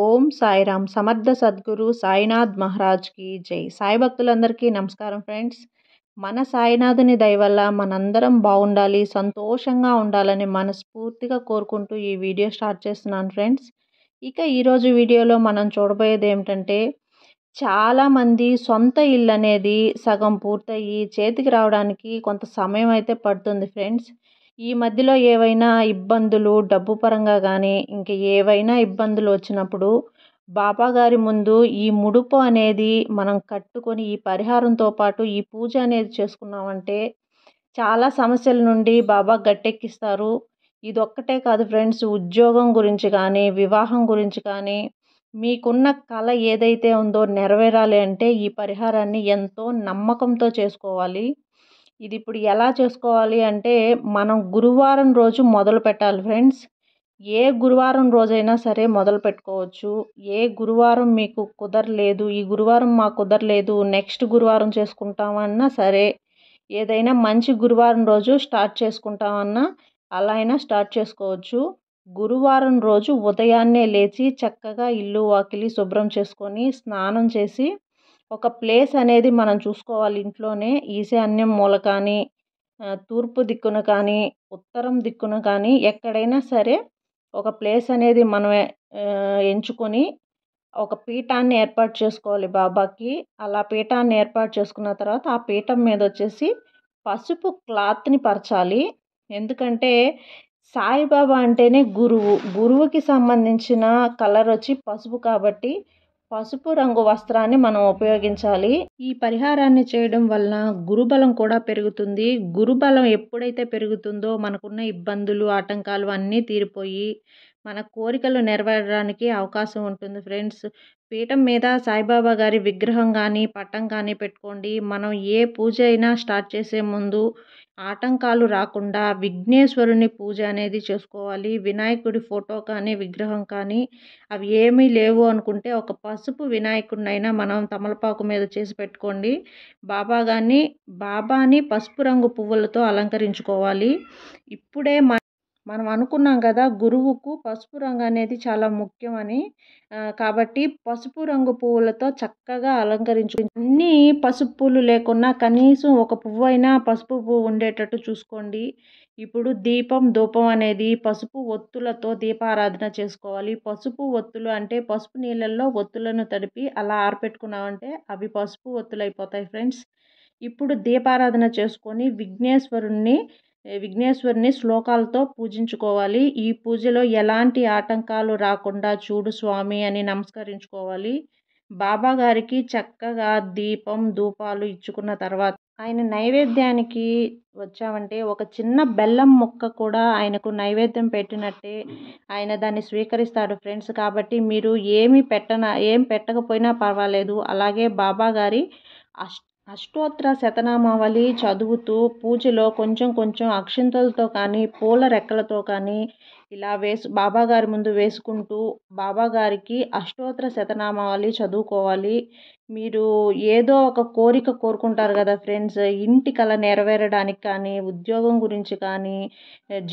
ఓం సాయిరామ్ సమర్థ సద్గురు సాయినాథ్ మహారాజ్కి జై సాయి భక్తులందరికీ నమస్కారం ఫ్రెండ్స్ మన సాయినాథుని వల్ల మనందరం బాగుండాలి సంతోషంగా ఉండాలని మనస్ఫూర్తిగా కోరుకుంటూ ఈ వీడియో స్టార్ట్ చేస్తున్నాను ఫ్రెండ్స్ ఇక ఈరోజు వీడియోలో మనం చూడబోయేది ఏమిటంటే చాలామంది సొంత ఇల్లు అనేది సగం పూర్తయ్యి చేతికి రావడానికి కొంత సమయం అయితే పడుతుంది ఫ్రెండ్స్ ఈ మధ్యలో ఏవైనా ఇబ్బందులు డబ్బు పరంగా కానీ ఇంకా ఏవైనా ఇబ్బందులు వచ్చినప్పుడు బాబా గారి ముందు ఈ ముడుపు అనేది మనం కట్టుకొని ఈ పరిహారంతో పాటు ఈ పూజ అనేది చేసుకున్నామంటే చాలా సమస్యల నుండి బాబా గట్టెక్కిస్తారు ఇదొక్కటే కాదు ఫ్రెండ్స్ ఉద్యోగం గురించి కానీ వివాహం గురించి కానీ మీకున్న కళ ఏదైతే ఉందో నెరవేరాలి అంటే ఈ పరిహారాన్ని ఎంతో నమ్మకంతో చేసుకోవాలి ఇది ఇప్పుడు ఎలా చేసుకోవాలి అంటే మనం గురువారం రోజు మొదలు పెట్టాలి ఫ్రెండ్స్ ఏ గురువారం రోజైనా సరే మొదలు పెట్టుకోవచ్చు ఏ గురువారం మీకు కుదరలేదు ఈ గురువారం మాకు కుదరలేదు నెక్స్ట్ గురువారం చేసుకుంటామన్నా సరే ఏదైనా మంచి గురువారం రోజు స్టార్ట్ చేసుకుంటామన్నా అలా అయినా స్టార్ట్ చేసుకోవచ్చు గురువారం రోజు ఉదయాన్నే లేచి చక్కగా ఇల్లు వాకిలి శుభ్రం చేసుకొని స్నానం చేసి ఒక ప్లేస్ అనేది మనం చూసుకోవాలి ఇంట్లోనే ఈశాన్యం మూల కానీ తూర్పు దిక్కున కానీ ఉత్తరం దిక్కున కానీ ఎక్కడైనా సరే ఒక ప్లేస్ అనేది మనం ఎంచుకొని ఒక పీఠాన్ని ఏర్పాటు చేసుకోవాలి బాబాకి అలా పీఠాన్ని ఏర్పాటు చేసుకున్న తర్వాత ఆ పీఠం మీద వచ్చేసి పసుపు క్లాత్ని పరచాలి ఎందుకంటే సాయిబాబా అంటేనే గురువు గురువుకి సంబంధించిన కలర్ వచ్చి పసుపు కాబట్టి పసుపు రంగు వస్త్రాన్ని మనం ఉపయోగించాలి ఈ పరిహారాన్ని చేయడం వలన గురుబలం కూడా పెరుగుతుంది గురుబలం ఎప్పుడైతే పెరుగుతుందో మనకున్న ఇబ్బందులు ఆటంకాలు అన్నీ తీరిపోయి మన కోరికలు నెరవేరడానికి అవకాశం ఉంటుంది ఫ్రెండ్స్ పీఠం మీద సాయిబాబా గారి విగ్రహం కానీ పట్టం కానీ పెట్టుకోండి మనం ఏ పూజ అయినా స్టార్ట్ చేసే ముందు ఆటంకాలు రాకుండా విఘ్నేశ్వరుని పూజ అనేది చేసుకోవాలి వినాయకుడి ఫోటో కానీ విగ్రహం కానీ అవి ఏమీ లేవు అనుకుంటే ఒక పసుపు వినాయకుడినైనా మనం తమలపాకు మీద చేసి పెట్టుకోండి బాబా కానీ బాబాని పసుపు రంగు పువ్వులతో అలంకరించుకోవాలి ఇప్పుడే మనం అనుకున్నాం కదా గురువుకు పసుపు రంగు అనేది చాలా ముఖ్యమని కాబట్టి పసుపు రంగు పువ్వులతో చక్కగా అలంకరించు అన్ని పసుపు పువ్వులు లేకున్నా కనీసం ఒక పువ్వు అయినా పసుపు పువ్వు ఉండేటట్టు చూసుకోండి ఇప్పుడు దీపం ధూపం అనేది పసుపు ఒత్తులతో దీపారాధన చేసుకోవాలి పసుపు ఒత్తులు అంటే పసుపు నీళ్ళల్లో ఒత్తులను తడిపి అలా ఆరపెట్టుకున్నామంటే అవి పసుపు ఒత్తులు అయిపోతాయి ఫ్రెండ్స్ ఇప్పుడు దీపారాధన చేసుకొని విఘ్నేశ్వరుణ్ణి విఘ్నేశ్వరుని శ్లోకాలతో పూజించుకోవాలి ఈ పూజలో ఎలాంటి ఆటంకాలు రాకుండా చూడు స్వామి అని నమస్కరించుకోవాలి బాబా గారికి చక్కగా దీపం ధూపాలు ఇచ్చుకున్న తర్వాత ఆయన నైవేద్యానికి వచ్చామంటే ఒక చిన్న బెల్లం ముక్క కూడా ఆయనకు నైవేద్యం పెట్టినట్టే ఆయన దాన్ని స్వీకరిస్తాడు ఫ్రెండ్స్ కాబట్టి మీరు ఏమి పెట్టన ఏం పెట్టకపోయినా పర్వాలేదు అలాగే బాబా గారి అష్ట అష్టోత్తర శతనామావళి చదువుతూ పూజలో కొంచెం కొంచెం అక్షింతలతో కానీ పూల రెక్కలతో కానీ ఇలా వేసు బాబాగారి ముందు వేసుకుంటూ బాబాగారికి అష్టోత్తర శతనామాలి చదువుకోవాలి మీరు ఏదో ఒక కోరిక కోరుకుంటారు కదా ఫ్రెండ్స్ ఇంటి కల నెరవేరడానికి కానీ ఉద్యోగం గురించి కానీ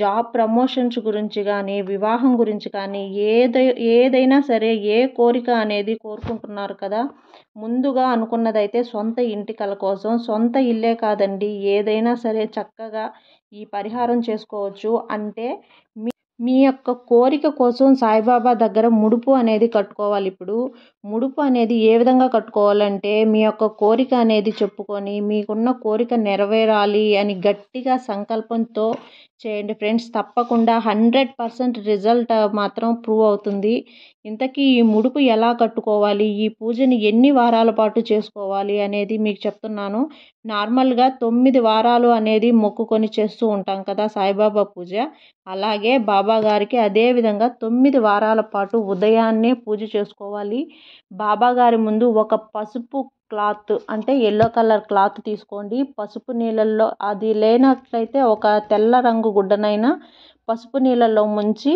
జాబ్ ప్రమోషన్స్ గురించి కానీ వివాహం గురించి కానీ ఏదై ఏదైనా సరే ఏ కోరిక అనేది కోరుకుంటున్నారు కదా ముందుగా అనుకున్నదైతే సొంత ఇంటి కల కోసం సొంత ఇల్లే కాదండి ఏదైనా సరే చక్కగా ఈ పరిహారం చేసుకోవచ్చు అంటే మీ మీ యొక్క కోరిక కోసం సాయిబాబా దగ్గర ముడుపు అనేది కట్టుకోవాలి ఇప్పుడు ముడుపు అనేది ఏ విధంగా కట్టుకోవాలంటే మీ యొక్క కోరిక అనేది చెప్పుకొని మీకున్న కోరిక నెరవేరాలి అని గట్టిగా సంకల్పంతో చేయండి ఫ్రెండ్స్ తప్పకుండా హండ్రెడ్ పర్సెంట్ రిజల్ట్ మాత్రం ప్రూవ్ అవుతుంది ఇంతకీ ఈ ముడుపు ఎలా కట్టుకోవాలి ఈ పూజని ఎన్ని వారాల పాటు చేసుకోవాలి అనేది మీకు చెప్తున్నాను నార్మల్గా తొమ్మిది వారాలు అనేది మొక్కుకొని చేస్తూ ఉంటాం కదా సాయిబాబా పూజ అలాగే బాబా గారికి అదే విధంగా తొమ్మిది వారాల పాటు ఉదయాన్నే పూజ చేసుకోవాలి బాబా గారి ముందు ఒక పసుపు క్లాత్ అంటే ఎల్లో కలర్ క్లాత్ తీసుకోండి పసుపు నీళ్ళల్లో అది లేనట్లయితే ఒక తెల్ల రంగు గుడ్డనైనా పసుపు నీళ్ళల్లో ముంచి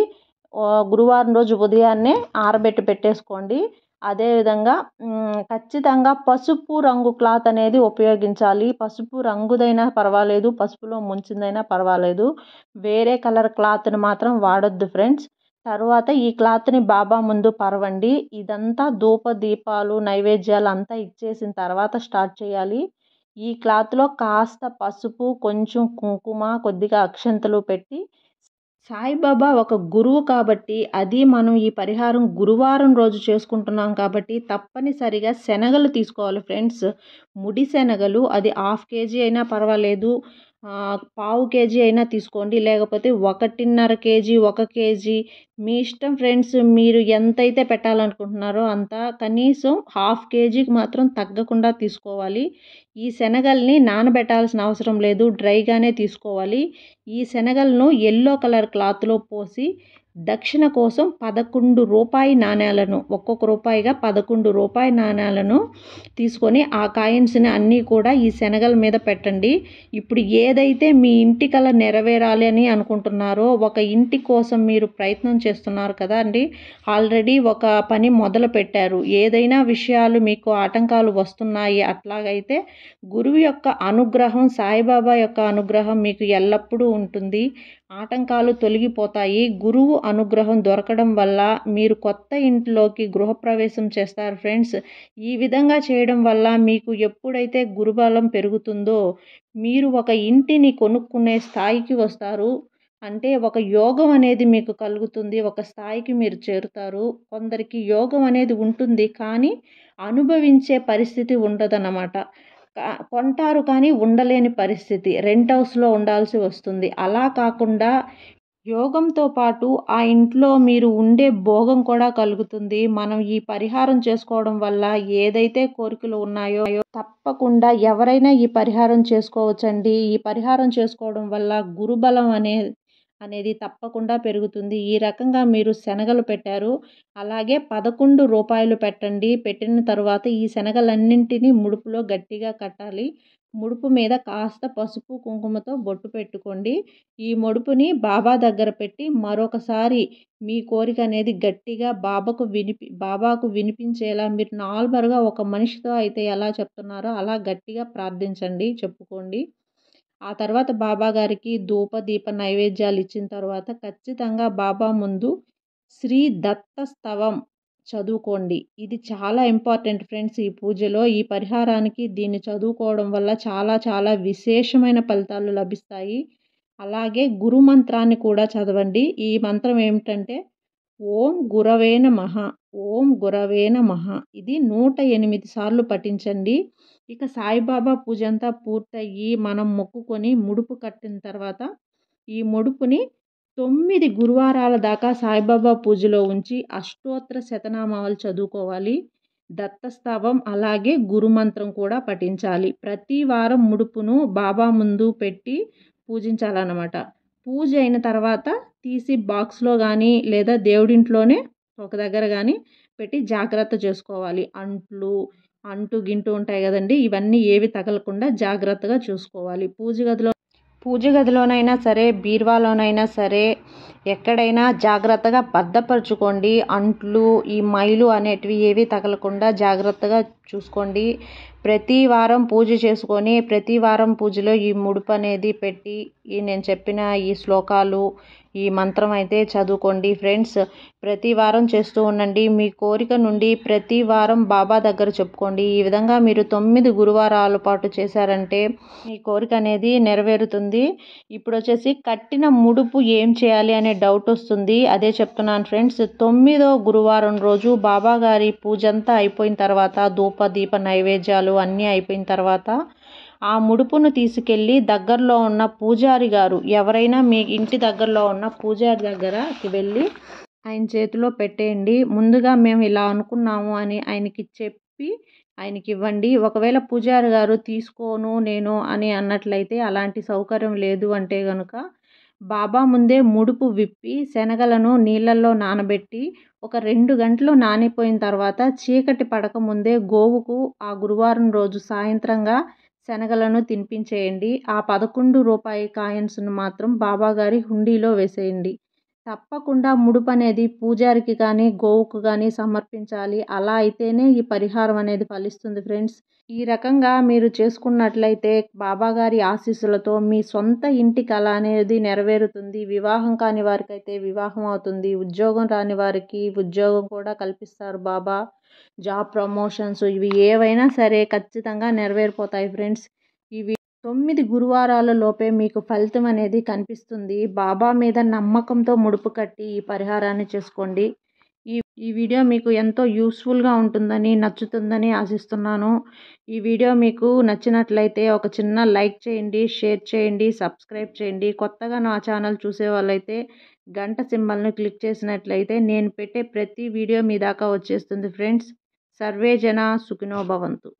గురువారం రోజు ఉదయాన్నే ఆరబెట్టి పెట్టేసుకోండి అదేవిధంగా ఖచ్చితంగా పసుపు రంగు క్లాత్ అనేది ఉపయోగించాలి పసుపు రంగుదైనా పర్వాలేదు పసుపులో ముంచిందైనా పర్వాలేదు వేరే కలర్ క్లాత్ని మాత్రం వాడొద్దు ఫ్రెండ్స్ తర్వాత ఈ క్లాత్ని బాబా ముందు పరవండి ఇదంతా ధూప దీపాలు నైవేద్యాలు అంతా ఇచ్చేసిన తర్వాత స్టార్ట్ చేయాలి ఈ క్లాత్లో కాస్త పసుపు కొంచెం కుంకుమ కొద్దిగా అక్షంతలు పెట్టి సాయిబాబా ఒక గురువు కాబట్టి అది మనం ఈ పరిహారం గురువారం రోజు చేసుకుంటున్నాం కాబట్టి తప్పనిసరిగా శనగలు తీసుకోవాలి ఫ్రెండ్స్ ముడి శనగలు అది హాఫ్ కేజీ అయినా పర్వాలేదు పావు కేజీ అయినా తీసుకోండి లేకపోతే ఒకటిన్నర కేజీ ఒక కేజీ మీ ఇష్టం ఫ్రెండ్స్ మీరు ఎంతైతే పెట్టాలనుకుంటున్నారో అంత కనీసం హాఫ్ కేజీకి మాత్రం తగ్గకుండా తీసుకోవాలి ఈ శనగల్ని నానబెట్టాల్సిన అవసరం లేదు డ్రైగానే తీసుకోవాలి ఈ శనగలను ఎల్లో కలర్ క్లాత్లో పోసి దక్షిణ కోసం పదకొండు రూపాయి నాణ్యాలను ఒక్కొక్క రూపాయిగా పదకొండు రూపాయి నాణ్యాలను తీసుకొని ఆ కాయిన్స్ని అన్నీ కూడా ఈ శనగల మీద పెట్టండి ఇప్పుడు ఏదైతే మీ కల నెరవేరాలి అని అనుకుంటున్నారో ఒక ఇంటి కోసం మీరు ప్రయత్నం చేస్తున్నారు కదా అండి ఆల్రెడీ ఒక పని మొదలు పెట్టారు ఏదైనా విషయాలు మీకు ఆటంకాలు వస్తున్నాయి అట్లాగైతే గురువు యొక్క అనుగ్రహం సాయిబాబా యొక్క అనుగ్రహం మీకు ఎల్లప్పుడూ ఉంటుంది ఆటంకాలు తొలగిపోతాయి గురువు అనుగ్రహం దొరకడం వల్ల మీరు కొత్త ఇంట్లోకి గృహప్రవేశం చేస్తారు ఫ్రెండ్స్ ఈ విధంగా చేయడం వల్ల మీకు ఎప్పుడైతే గురుబలం పెరుగుతుందో మీరు ఒక ఇంటిని కొనుక్కునే స్థాయికి వస్తారు అంటే ఒక యోగం అనేది మీకు కలుగుతుంది ఒక స్థాయికి మీరు చేరుతారు కొందరికి యోగం అనేది ఉంటుంది కానీ అనుభవించే పరిస్థితి ఉండదన్నమాట కొంటారు కానీ ఉండలేని పరిస్థితి రెంట్ హౌస్లో ఉండాల్సి వస్తుంది అలా కాకుండా యోగంతో పాటు ఆ ఇంట్లో మీరు ఉండే భోగం కూడా కలుగుతుంది మనం ఈ పరిహారం చేసుకోవడం వల్ల ఏదైతే కోరికలు ఉన్నాయో తప్పకుండా ఎవరైనా ఈ పరిహారం చేసుకోవచ్చండి ఈ పరిహారం చేసుకోవడం వల్ల గురుబలం అనే అనేది తప్పకుండా పెరుగుతుంది ఈ రకంగా మీరు శనగలు పెట్టారు అలాగే పదకొండు రూపాయలు పెట్టండి పెట్టిన తర్వాత ఈ శనగలన్నింటినీ ముడుపులో గట్టిగా కట్టాలి ముడుపు మీద కాస్త పసుపు కుంకుమతో బొట్టు పెట్టుకోండి ఈ ముడుపుని బాబా దగ్గర పెట్టి మరొకసారి మీ కోరిక అనేది గట్టిగా బాబాకు వినిపి బాబాకు వినిపించేలా మీరు నార్మల్గా ఒక మనిషితో అయితే ఎలా చెప్తున్నారో అలా గట్టిగా ప్రార్థించండి చెప్పుకోండి ఆ తర్వాత గారికి ధూప దీప నైవేద్యాలు ఇచ్చిన తర్వాత ఖచ్చితంగా బాబా ముందు శ్రీ దత్త స్తవం చదువుకోండి ఇది చాలా ఇంపార్టెంట్ ఫ్రెండ్స్ ఈ పూజలో ఈ పరిహారానికి దీన్ని చదువుకోవడం వల్ల చాలా చాలా విశేషమైన ఫలితాలు లభిస్తాయి అలాగే గురు మంత్రాన్ని కూడా చదవండి ఈ మంత్రం ఏమిటంటే ఓం గురవేణ మహ ఓం గురవేణ మహ ఇది నూట ఎనిమిది సార్లు పఠించండి ఇక సాయిబాబా పూజ అంతా పూర్తయ్యి మనం మొక్కుకొని ముడుపు కట్టిన తర్వాత ఈ ముడుపుని తొమ్మిది గురువారాల దాకా సాయిబాబా పూజలో ఉంచి అష్టోత్తర శతనామాలు చదువుకోవాలి దత్తస్థావం అలాగే గురుమంత్రం కూడా పఠించాలి ప్రతి వారం ముడుపును బాబా ముందు పెట్టి పూజించాలన్నమాట పూజ అయిన తర్వాత తీసి బాక్స్లో కానీ లేదా దేవుడింట్లోనే ఒక దగ్గర కానీ పెట్టి జాగ్రత్త చేసుకోవాలి అంట్లు అంటు గింటు ఉంటాయి కదండి ఇవన్నీ ఏవి తగలకుండా జాగ్రత్తగా చూసుకోవాలి పూజ గదిలో పూజ గదిలోనైనా సరే బీరువాలోనైనా సరే ఎక్కడైనా జాగ్రత్తగా భద్రపరచుకోండి అంట్లు ఈ మైలు అనేటివి ఏవి తగలకుండా జాగ్రత్తగా చూసుకోండి ప్రతి వారం పూజ చేసుకొని ప్రతి వారం పూజలో ఈ ముడుపు అనేది పెట్టి ఈ నేను చెప్పిన ఈ శ్లోకాలు ఈ మంత్రం అయితే చదువుకోండి ఫ్రెండ్స్ ప్రతి వారం చేస్తూ ఉండండి మీ కోరిక నుండి ప్రతి వారం బాబా దగ్గర చెప్పుకోండి ఈ విధంగా మీరు తొమ్మిది గురువారాల పాటు చేశారంటే మీ కోరిక అనేది నెరవేరుతుంది ఇప్పుడు వచ్చేసి కట్టిన ముడుపు ఏం చేయాలి అనే డౌట్ వస్తుంది అదే చెప్తున్నాను ఫ్రెండ్స్ తొమ్మిదో గురువారం రోజు బాబాగారి అంతా అయిపోయిన తర్వాత ధూప దీప నైవేద్యాలు అన్నీ అయిపోయిన తర్వాత ఆ ముడుపును తీసుకెళ్ళి దగ్గరలో ఉన్న పూజారి గారు ఎవరైనా మీ ఇంటి దగ్గరలో ఉన్న పూజారి దగ్గరకి వెళ్ళి ఆయన చేతిలో పెట్టేయండి ముందుగా మేము ఇలా అనుకున్నాము అని ఆయనకి చెప్పి ఆయనకి ఇవ్వండి ఒకవేళ పూజారి గారు తీసుకోను నేను అని అన్నట్లయితే అలాంటి సౌకర్యం లేదు అంటే కనుక బాబా ముందే ముడుపు విప్పి శనగలను నీళ్లలో నానబెట్టి ఒక రెండు గంటలు నానిపోయిన తర్వాత చీకటి పడక ముందే గోవుకు ఆ గురువారం రోజు సాయంత్రంగా శనగలను తినిపించేయండి ఆ పదకొండు రూపాయి కాయిన్స్ను మాత్రం బాబాగారి హుండీలో వేసేయండి తప్పకుండా ముడుపు అనేది పూజారికి కానీ గోవుకు కానీ సమర్పించాలి అలా అయితేనే ఈ పరిహారం అనేది ఫలిస్తుంది ఫ్రెండ్స్ ఈ రకంగా మీరు చేసుకున్నట్లయితే బాబాగారి ఆశీస్సులతో మీ సొంత ఇంటి కళ అనేది నెరవేరుతుంది వివాహం కాని వారికైతే వివాహం అవుతుంది ఉద్యోగం రాని వారికి ఉద్యోగం కూడా కల్పిస్తారు బాబా జాబ్ ప్రమోషన్స్ ఇవి ఏవైనా సరే ఖచ్చితంగా నెరవేరిపోతాయి ఫ్రెండ్స్ ఇవి తొమ్మిది గురువారాల లోపే మీకు ఫలితం అనేది కనిపిస్తుంది బాబా మీద నమ్మకంతో ముడుపు కట్టి ఈ పరిహారాన్ని చేసుకోండి ఈ ఈ వీడియో మీకు ఎంతో యూస్ఫుల్గా ఉంటుందని నచ్చుతుందని ఆశిస్తున్నాను ఈ వీడియో మీకు నచ్చినట్లయితే ఒక చిన్న లైక్ చేయండి షేర్ చేయండి సబ్స్క్రైబ్ చేయండి కొత్తగా నా ఛానల్ చూసే వాళ్ళైతే గంట సింబల్ను క్లిక్ చేసినట్లయితే నేను పెట్టే ప్రతి వీడియో మీ దాకా వచ్చేస్తుంది ఫ్రెండ్స్ సర్వే జన సుఖినోభవంతు